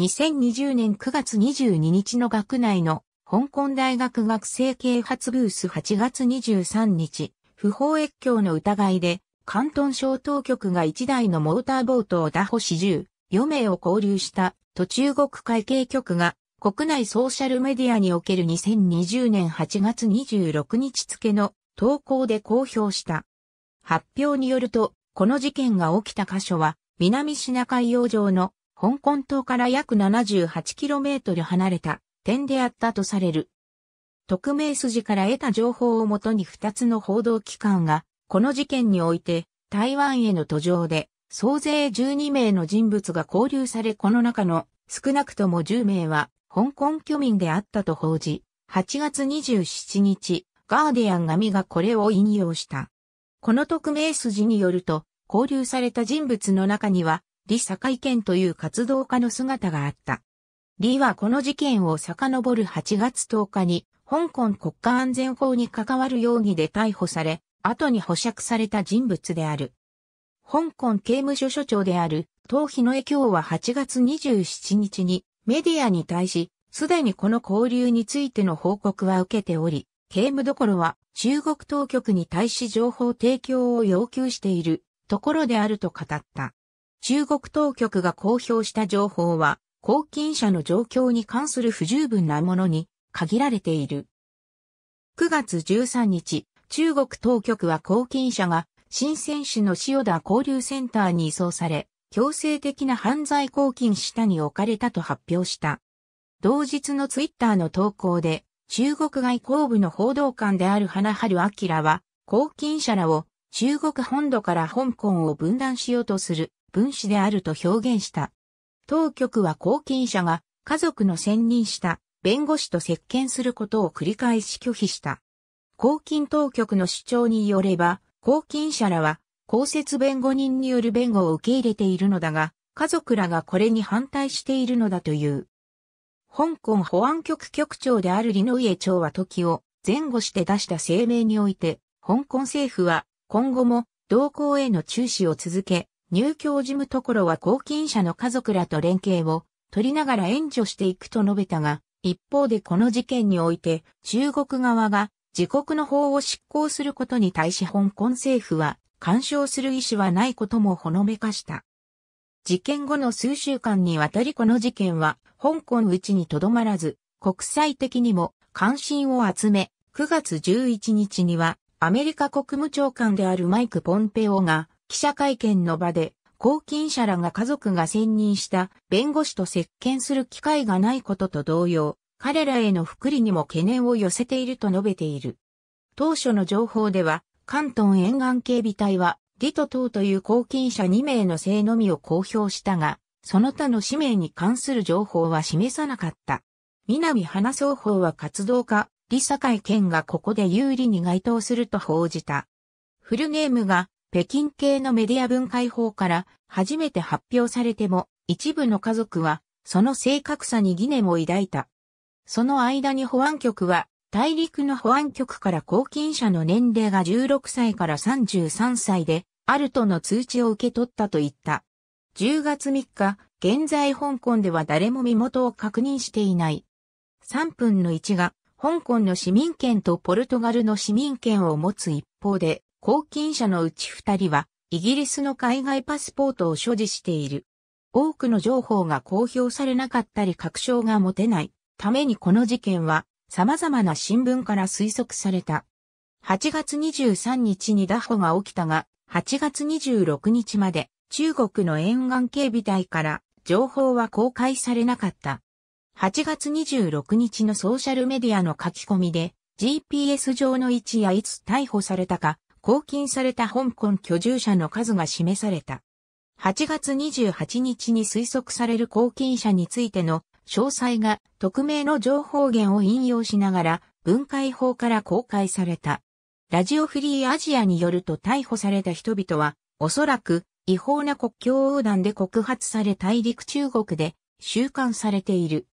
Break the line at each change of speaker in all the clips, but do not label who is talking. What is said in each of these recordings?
2020年9月22日の学内の香港大学学生啓発ブース8月23日、不法越境の疑いで、関東省当局が1台のモーターボートを打破し10、4名を交流した途中国会計局が国内ソーシャルメディアにおける2020年8月26日付の投稿で公表した。発表によると、この事件が起きた箇所は南シナ海洋上の香港島から約 78km 離れた点であったとされる。匿名筋から得た情報をもとに2つの報道機関が、この事件において台湾への途上で総勢12名の人物が交流されこの中の少なくとも10名は香港居民であったと報じ、8月27日、ガーディアン紙がこれを引用した。この匿名筋によると、交流された人物の中には、李坂井健という活動家の姿があった。李はこの事件を遡る8月10日に、香港国家安全法に関わる容疑で逮捕され、後に保釈された人物である。香港刑務所所長である、当日の影響は8月27日に、メディアに対し、すでにこの交流についての報告は受けており、刑務どころは中国当局に対し情報提供を要求しているところであると語った。中国当局が公表した情報は、拘禁者の状況に関する不十分なものに限られている。9月13日、中国当局は拘禁者が新選手の塩田交流センターに移送され、強制的な犯罪拘禁下に置かれたと発表した。同日のツイッターの投稿で、中国外交部の報道官である花春明は、拘禁者らを中国本土から香港を分断しようとする分子であると表現した。当局は後禁者が家族の選任した弁護士と接見することを繰り返し拒否した。公禁当局の主張によれば、公禁者らは公設弁護人による弁護を受け入れているのだが、家族らがこれに反対しているのだという。香港保安局局長であるリノイエ長は時を前後して出した声明において、香港政府は今後も動向への注視を続け、入居事務所は後勤者の家族らと連携を取りながら援助していくと述べたが、一方でこの事件において中国側が自国の法を執行することに対し香港政府は干渉する意思はないこともほのめかした。事件後の数週間にわたりこの事件は香港うちにとどまらず国際的にも関心を集め9月11日にはアメリカ国務長官であるマイク・ポンペオが記者会見の場で、後勤者らが家族が選任した弁護士と接見する機会がないことと同様、彼らへの福利にも懸念を寄せていると述べている。当初の情報では、関東沿岸警備隊は、リト等という後勤者2名の姓のみを公表したが、その他の氏名に関する情報は示さなかった。南花双方は活動家、李堺健がここで有利に該当すると報じた。フルネームが北京系のメディア文化法から初めて発表されても、一部の家族は、その正確さに疑念を抱いた。その間に保安局は、大陸の保安局から公金者の年齢が16歳から33歳で、あるとの通知を受け取ったと言った。10月3日、現在香港では誰も身元を確認していない。3分の1が、香港の市民権とポルトガルの市民権を持つ一方で、拘禁者のうち二人は、イギリスの海外パスポートを所持している。多くの情報が公表されなかったり確証が持てないためにこの事件は様々な新聞から推測された。8月23日に打捕が起きたが、8月26日まで中国の沿岸警備隊から情報は公開されなかった。8月26日のソーシャルメディアの書き込みで GPS 上の位置やいつ逮捕されたか拘禁された香港居住者の数が示された。8月28日に推測される拘禁者についての詳細が匿名の情報源を引用しながら分解法から公開された。ラジオフリーアジアによると逮捕された人々はおそらく違法な国境横断で告発され大陸中国で収監されている。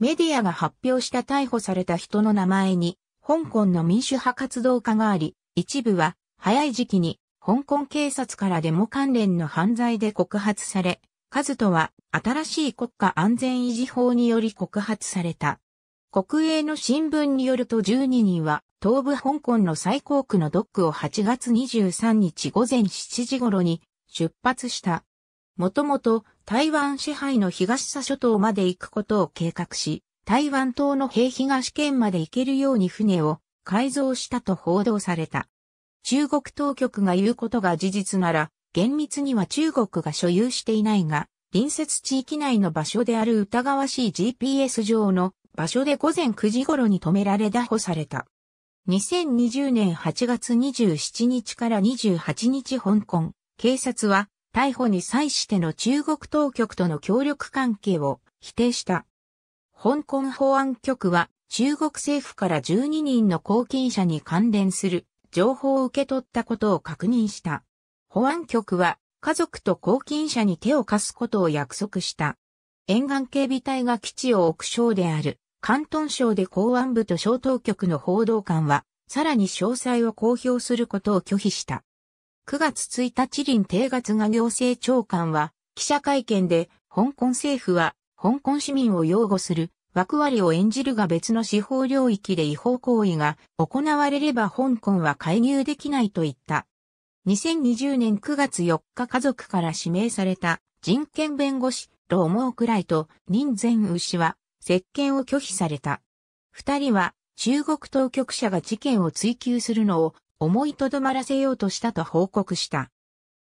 メディアが発表した逮捕された人の名前に香港の民主派活動家があり、一部は早い時期に香港警察からデモ関連の犯罪で告発され、数とは新しい国家安全維持法により告発された。国営の新聞によると12人は東部香港の最高区のドックを8月23日午前7時頃に出発した。もともと台湾支配の東沙諸島まで行くことを計画し、台湾島の平東県まで行けるように船を改造したと報道された。中国当局が言うことが事実なら、厳密には中国が所有していないが、隣接地域内の場所である疑わしい GPS 上の場所で午前9時頃に止められ拿捕された。2020年8月27日から28日香港、警察は逮捕に際しての中国当局との協力関係を否定した。香港保安局は中国政府から12人の後継者に関連する情報を受け取ったことを確認した。保安局は家族と後継者に手を貸すことを約束した。沿岸警備隊が基地を置く省である、関東省で公安部と小当局の報道官は、さらに詳細を公表することを拒否した。9月1日林定月が行政長官は、記者会見で、香港政府は、香港市民を擁護する枠割を演じるが別の司法領域で違法行為が行われれば香港は介入できないと言った。2020年9月4日家族から指名された人権弁護士ローモークライと任前牛氏は接見を拒否された。二人は中国当局者が事件を追及するのを思いとどまらせようとしたと報告した。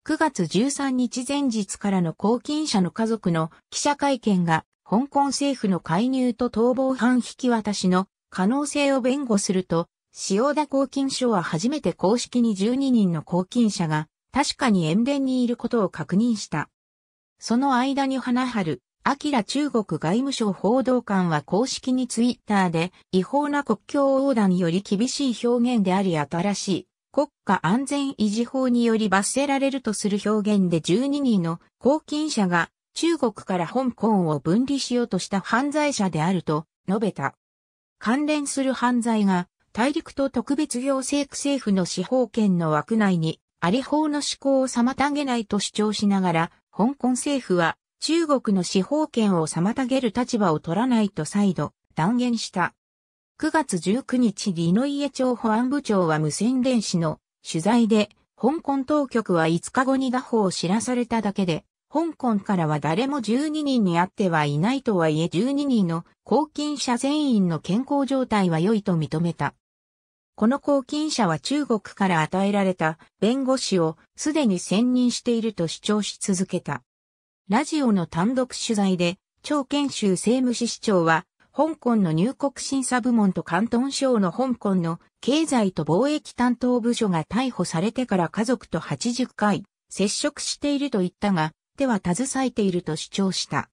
9月13日前日からの後勤者の家族の記者会見が香港政府の介入と逃亡犯引き渡しの可能性を弁護すると、塩田公金所は初めて公式に12人の公金者が確かに塩田にいることを確認した。その間に花春、明中国外務省報道官は公式にツイッターで違法な国境横断より厳しい表現であり新しい国家安全維持法により罰せられるとする表現で12人の公金者が中国から香港を分離しようとした犯罪者であると述べた。関連する犯罪が大陸と特別行政区政府の司法権の枠内にあり法の施行を妨げないと主張しながら、香港政府は中国の司法権を妨げる立場を取らないと再度断言した。9月19日リノイエ町保安部長は無線電子の取材で、香港当局は5日後に打法を知らされただけで、香港からは誰も12人に会ってはいないとはいえ12人の抗菌者全員の健康状態は良いと認めた。この抗菌者は中国から与えられた弁護士をすでに選任していると主張し続けた。ラジオの単独取材で、張研修政務市市長は、香港の入国審査部門と関東省の香港の経済と貿易担当部署が逮捕されてから家族と80回接触していると言ったが、ては携えていると主張した。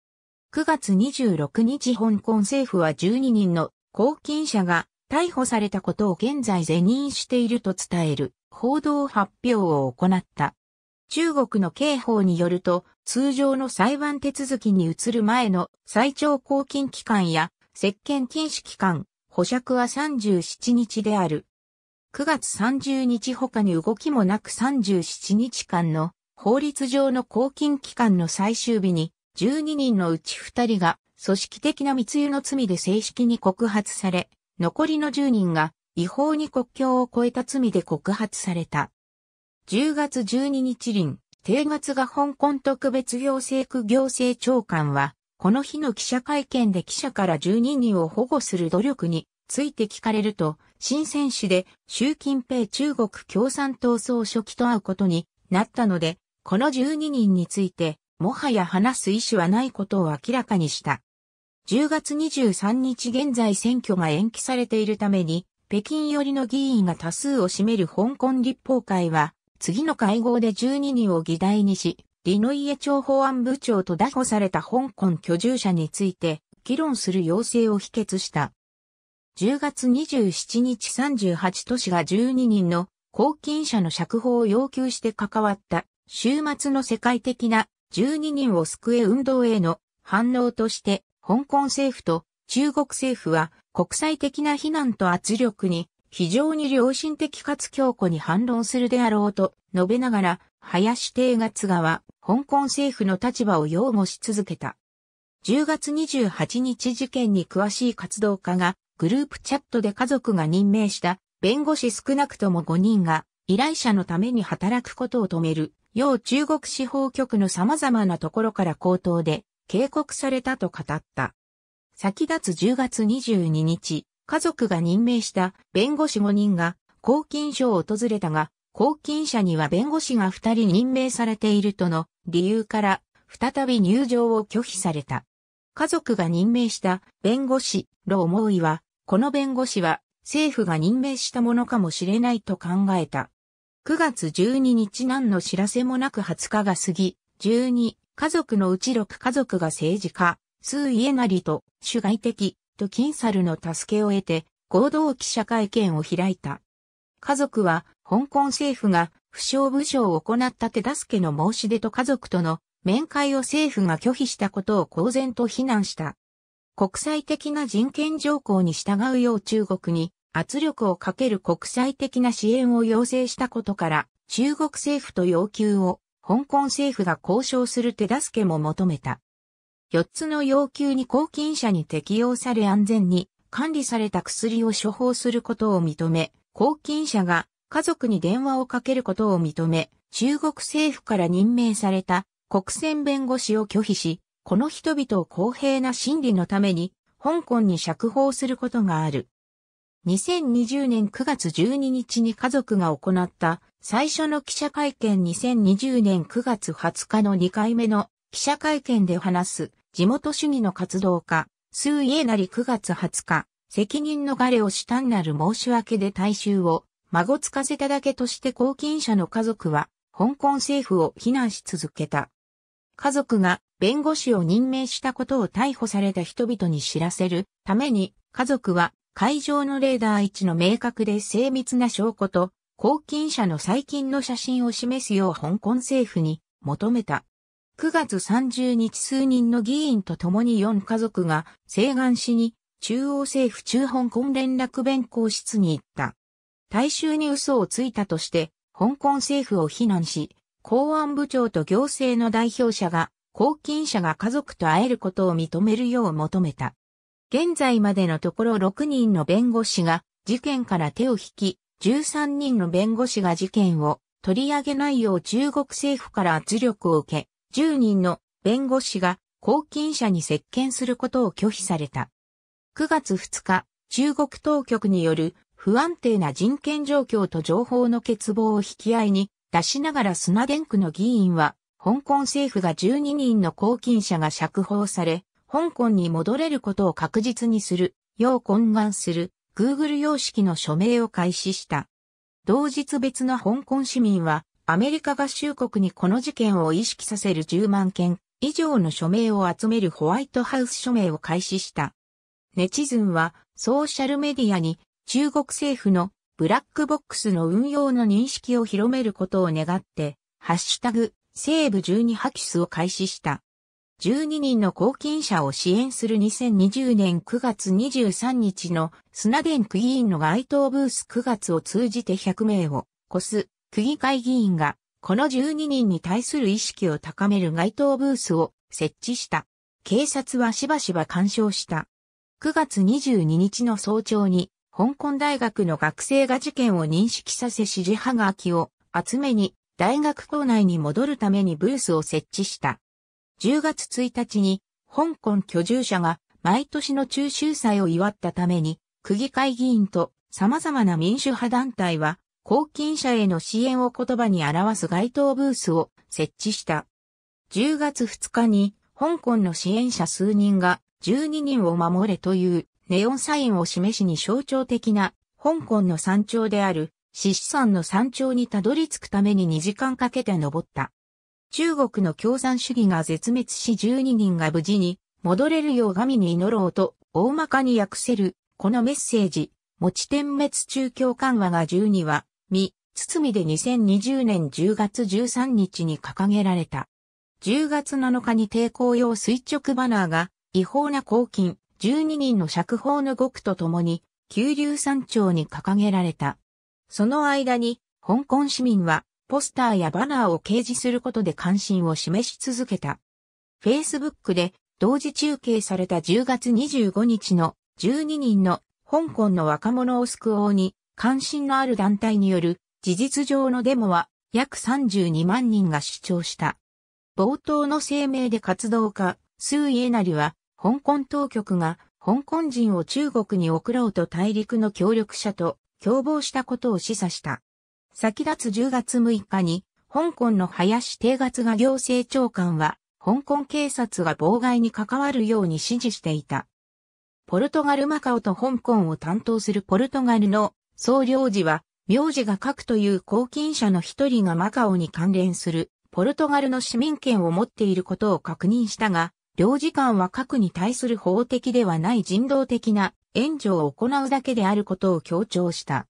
9月26日香港政府は12人の抗禁者が逮捕されたことを現在是認していると伝える報道発表を行った。中国の刑法によると通常の裁判手続きに移る前の最長抗禁期間や接見禁止期間、保釈は37日である。9月30日他に動きもなく37日間の法律上の公金期間の最終日に、12人のうち2人が組織的な密輸の罪で正式に告発され、残りの10人が違法に国境を越えた罪で告発された。10月12日臨、定月が香港特別行政区行政長官は、この日の記者会見で記者から12人を保護する努力について聞かれると、新選手で習近平中国共産党総書記と会うことになったので、この12人について、もはや話す意思はないことを明らかにした。10月23日現在選挙が延期されているために、北京寄りの議員が多数を占める香港立法会は、次の会合で12人を議題にし、リノイエ町法案部長と拿捕された香港居住者について、議論する要請を否決した。10月27日38都市が12人の公金者の釈放を要求して関わった週末の世界的な12人を救え運動への反応として、香港政府と中国政府は国際的な非難と圧力に非常に良心的かつ強固に反論するであろうと述べながら、林定月側、香港政府の立場を擁護し続けた。10月28日事件に詳しい活動家がグループチャットで家族が任命した弁護士少なくとも5人が依頼者のために働くことを止める要中国司法局の様々なところから口頭で警告されたと語った。先立つ10月22日、家族が任命した弁護士5人が公金所を訪れたが、公金者には弁護士が2人任命されているとの理由から再び入場を拒否された。家族が任命した弁護士、ロ思モイは、この弁護士は政府が任命したものかもしれないと考えた。9月12日何の知らせもなく20日が過ぎ、12、家族のうち6家族が政治家、数家なりと主外的と金猿の助けを得て合同記者会見を開いた。家族は香港政府が不詳不署を行った手助けの申し出と家族との面会を政府が拒否したことを公然と非難した。国際的な人権条項に従うよう中国に圧力をかける国際的な支援を要請したことから、中国政府と要求を香港政府が交渉する手助けも求めた。4つの要求に抗菌者に適用され安全に管理された薬を処方することを認め、抗菌者が家族に電話をかけることを認め、中国政府から任命された国選弁護士を拒否し、この人々を公平な審理のために香港に釈放することがある。2020年9月12日に家族が行った最初の記者会見2020年9月20日の2回目の記者会見で話す地元主義の活動家、数家なり9月20日、責任逃れをしたんなる申し訳で大衆を孫つかせただけとして後勤者の家族は香港政府を非難し続けた。家族が弁護士を任命したことを逮捕された人々に知らせるために家族は海上のレーダー位置の明確で精密な証拠と、抗菌者の最近の写真を示すよう香港政府に求めた。9月30日数人の議員と共に4家族が西岸市に中央政府中香港連絡弁公室に行った。大衆に嘘をついたとして、香港政府を非難し、公安部長と行政の代表者が、抗金者が家族と会えることを認めるよう求めた。現在までのところ6人の弁護士が事件から手を引き、13人の弁護士が事件を取り上げないよう中国政府から圧力を受け、10人の弁護士が公金者に接見することを拒否された。9月2日、中国当局による不安定な人権状況と情報の欠乏を引き合いに出しながらスナデン区の議員は、香港政府が12人の公金者が釈放され、香港に戻れることを確実にする、要懇願する、Google 様式の署名を開始した。同日別の香港市民は、アメリカ合衆国にこの事件を意識させる10万件以上の署名を集めるホワイトハウス署名を開始した。ネチズンはソーシャルメディアに中国政府のブラックボックスの運用の認識を広めることを願って、ハッシュタグ、西部12ハキスを開始した。12人の後勤者を支援する2020年9月23日のスナデン区議員の街頭ブース9月を通じて100名を超す区議会議員がこの12人に対する意識を高める街頭ブースを設置した。警察はしばしば干渉した。9月22日の早朝に香港大学の学生が事件を認識させ指示派が空きを集めに大学校内に戻るためにブースを設置した。10月1日に香港居住者が毎年の中秋祭を祝ったために、区議会議員と様々な民主派団体は、公金者への支援を言葉に表す街頭ブースを設置した。10月2日に、香港の支援者数人が12人を守れというネオンサインを示しに象徴的な香港の山頂である獅子山の山頂にたどり着くために2時間かけて登った。中国の共産主義が絶滅し12人が無事に戻れるよう神に祈ろうと大まかに訳せるこのメッセージ、持ち点滅中共緩和が12話、未、包みで2020年10月13日に掲げられた。10月7日に抵抗用垂直バナーが違法な抗菌。12人の釈放の獄とともに九龍山頂に掲げられた。その間に香港市民はポスターやバナーを掲示することで関心を示し続けた。Facebook で同時中継された10月25日の12人の香港の若者を救おうに関心のある団体による事実上のデモは約32万人が主張した。冒頭の声明で活動家、スー・イエナリは、香港当局が香港人を中国に送ろうと大陸の協力者と共謀したことを示唆した。先立つ10月6日に、香港の林定月が行政長官は、香港警察が妨害に関わるように指示していた。ポルトガルマカオと香港を担当するポルトガルの総領事は、名字が核という後勤者の一人がマカオに関連するポルトガルの市民権を持っていることを確認したが、領事館は核に対する法的ではない人道的な援助を行うだけであることを強調した。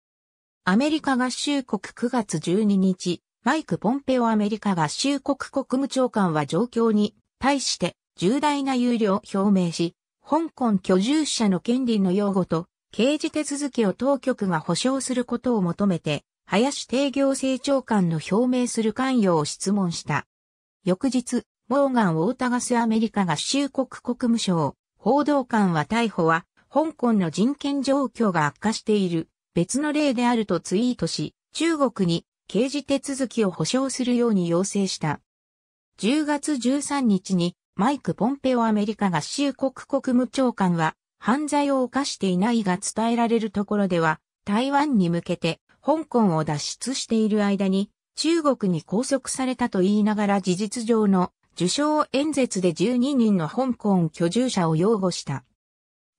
アメリカ合衆国9月12日、マイク・ポンペオアメリカ合衆国国務長官は状況に対して重大な憂慮を表明し、香港居住者の権利の擁護と刑事手続きを当局が保障することを求めて、林定行政長官の表明する関与を質問した。翌日、モーガン・ウォータガスアメリカ合衆国国務省報道官は逮捕は、香港の人権状況が悪化している。別の例であるとツイートし、中国に刑事手続きを保障するように要請した。10月13日にマイク・ポンペオアメリカ合衆国国務長官は犯罪を犯していないが伝えられるところでは台湾に向けて香港を脱出している間に中国に拘束されたと言いながら事実上の受賞演説で12人の香港居住者を擁護した。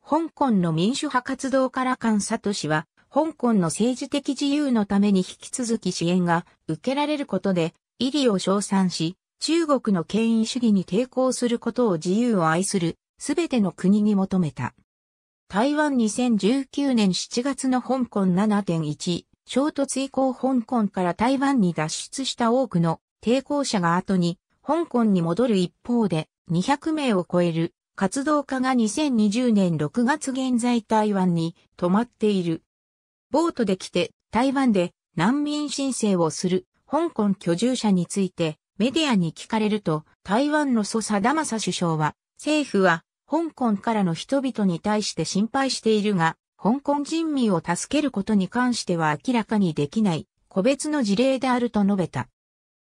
香港の民主派活動家ら監査都氏は香港の政治的自由のために引き続き支援が受けられることで、イリを称賛し、中国の権威主義に抵抗することを自由を愛する、すべての国に求めた。台湾2019年7月の香港7.1衝突以降香港から台湾に脱出した多くの抵抗者が後に香港に戻る一方で200名を超える活動家が2020年6月現在台湾に泊まっている。ボートで来て台湾で難民申請をする香港居住者についてメディアに聞かれると台湾の蘇貞正首相は政府は香港からの人々に対して心配しているが香港人民を助けることに関しては明らかにできない個別の事例であると述べた。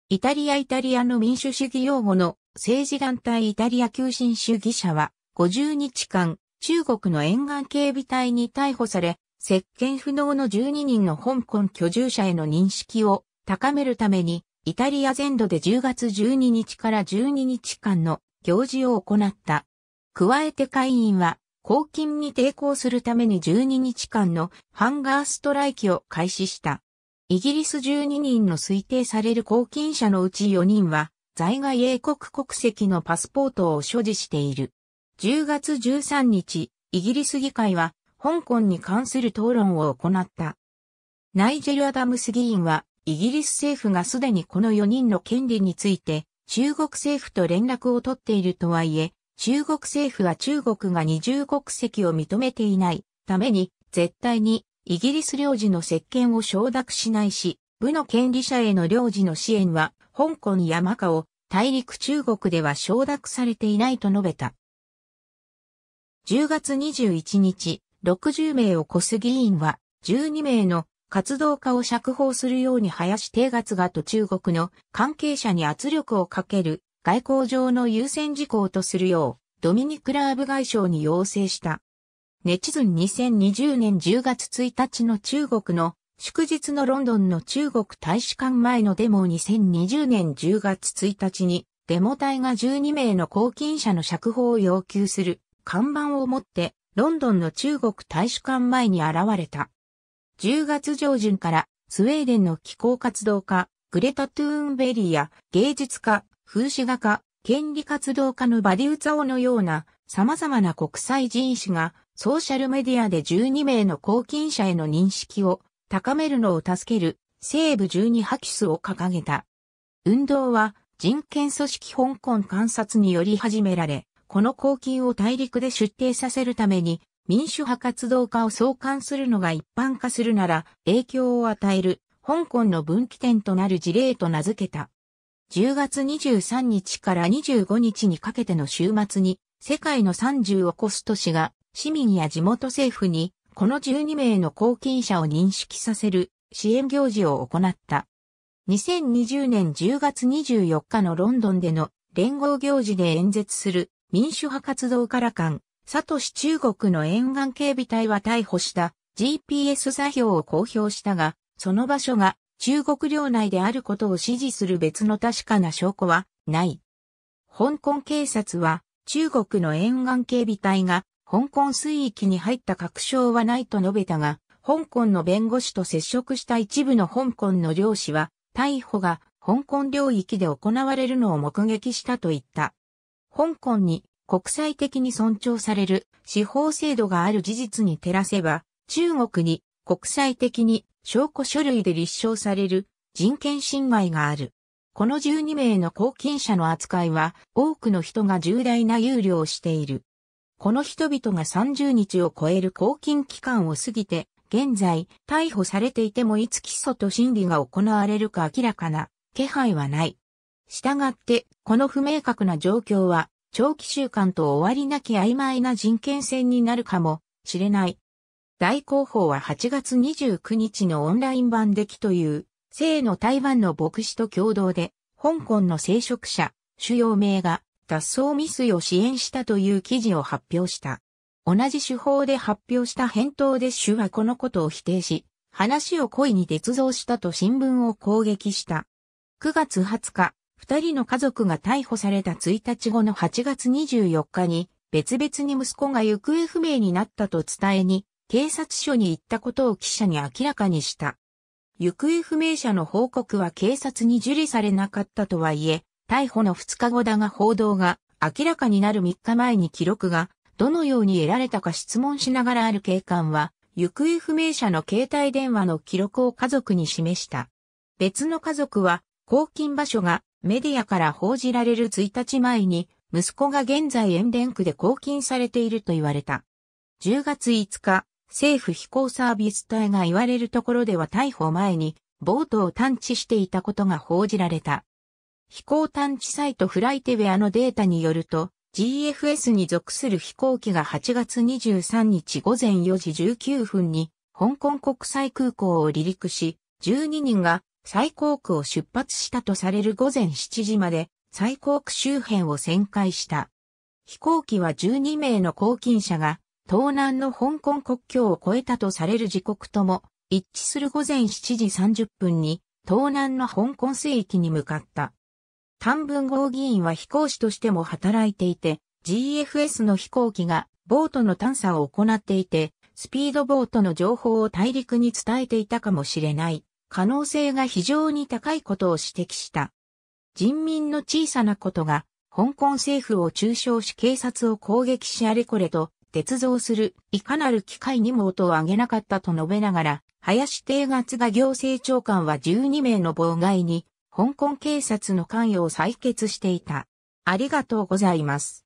イタリアイタリアの民主主義用語の政治団体イタリア急進主義者は50日間中国の沿岸警備隊に逮捕され接見不能の12人の香港居住者への認識を高めるために、イタリア全土で10月12日から12日間の行事を行った。加えて会員は、公金に抵抗するために12日間のハンガーストライキを開始した。イギリス12人の推定される公金者のうち4人は、在外英国国籍のパスポートを所持している。10月13日、イギリス議会は香港に関する討論を行った。ナイジェル・アダムス議員は、イギリス政府がすでにこの4人の権利について、中国政府と連絡を取っているとはいえ、中国政府は中国が二重国籍を認めていないために、絶対にイギリス領事の接見を承諾しないし、部の権利者への領事の支援は、香港やマカオ、大陸中国では承諾されていないと述べた。10月21日、60名を超す議員は12名の活動家を釈放するように林定月がと中国の関係者に圧力をかける外交上の優先事項とするようドミニク・ラーブ外相に要請した。ネチズン2020年10月1日の中国の祝日のロンドンの中国大使館前のデモ2020年10月1日にデモ隊が12名の拘禁者の釈放を要求する看板を持ってロンドンの中国大使館前に現れた。10月上旬からスウェーデンの気候活動家、グレタ・トゥーンベリーや芸術家、風刺画家、権利活動家のバディウツァオのような様々な国際人士がソーシャルメディアで12名の後勤者への認識を高めるのを助ける西部12ハキスを掲げた。運動は人権組織香港観察により始められ、この公金を大陸で出廷させるために、民主派活動家を創刊するのが一般化するなら、影響を与える、香港の分岐点となる事例と名付けた。10月23日から25日にかけての週末に、世界の30を超す都市が、市民や地元政府に、この12名の後金者を認識させる支援行事を行った。2020年10月24日のロンドンでの連合行事で演説する民主派活動から間、サトシ中国の沿岸警備隊は逮捕した GPS 座標を公表したが、その場所が中国領内であることを指示する別の確かな証拠はない。香港警察は中国の沿岸警備隊が香港水域に入った確証はないと述べたが、香港の弁護士と接触した一部の香港の漁師は、逮捕が香港領域で行われるのを目撃したと言った。香港に国際的に尊重される司法制度がある事実に照らせば、中国に国際的に証拠書類で立証される人権侵害がある。この12名の抗勤者の扱いは多くの人が重大な憂慮をしている。この人々が30日を超える抗禁期間を過ぎて、現在逮捕されていてもいつ起訴と審理が行われるか明らかな気配はない。したがってこの不明確な状況は、長期習慣と終わりなき曖昧な人権戦になるかもしれない。大広報は8月29日のオンライン版できという、生の台湾の牧師と共同で、香港の聖職者、主要名が脱走未遂を支援したという記事を発表した。同じ手法で発表した返答で主はこのことを否定し、話を故意に捏造したと新聞を攻撃した。9月20日、二人の家族が逮捕された1日後の8月24日に、別々に息子が行方不明になったと伝えに、警察署に行ったことを記者に明らかにした。行方不明者の報告は警察に受理されなかったとはいえ、逮捕の2日後だが報道が明らかになる3日前に記録がどのように得られたか質問しながらある警官は、行方不明者の携帯電話の記録を家族に示した。別の家族は、公金場所がメディアから報じられる1日前に、息子が現在塩田区で拘禁されていると言われた。10月5日、政府飛行サービス隊が言われるところでは逮捕前に、ボートを探知していたことが報じられた。飛行探知サイトフライテウェアのデータによると、GFS に属する飛行機が8月23日午前4時19分に、香港国際空港を離陸し、12人が最高区を出発したとされる午前7時まで最高区周辺を旋回した。飛行機は12名の高勤者が東南の香港国境を越えたとされる時刻とも一致する午前7時30分に東南の香港水域に向かった。単文号議員は飛行士としても働いていて GFS の飛行機がボートの探査を行っていてスピードボートの情報を大陸に伝えていたかもしれない。可能性が非常に高いことを指摘した。人民の小さなことが、香港政府を中傷し警察を攻撃しあれこれと、鉄造する、いかなる機会にも音を上げなかったと述べながら、林定月が行政長官は12名の妨害に、香港警察の関与を採決していた。ありがとうございます。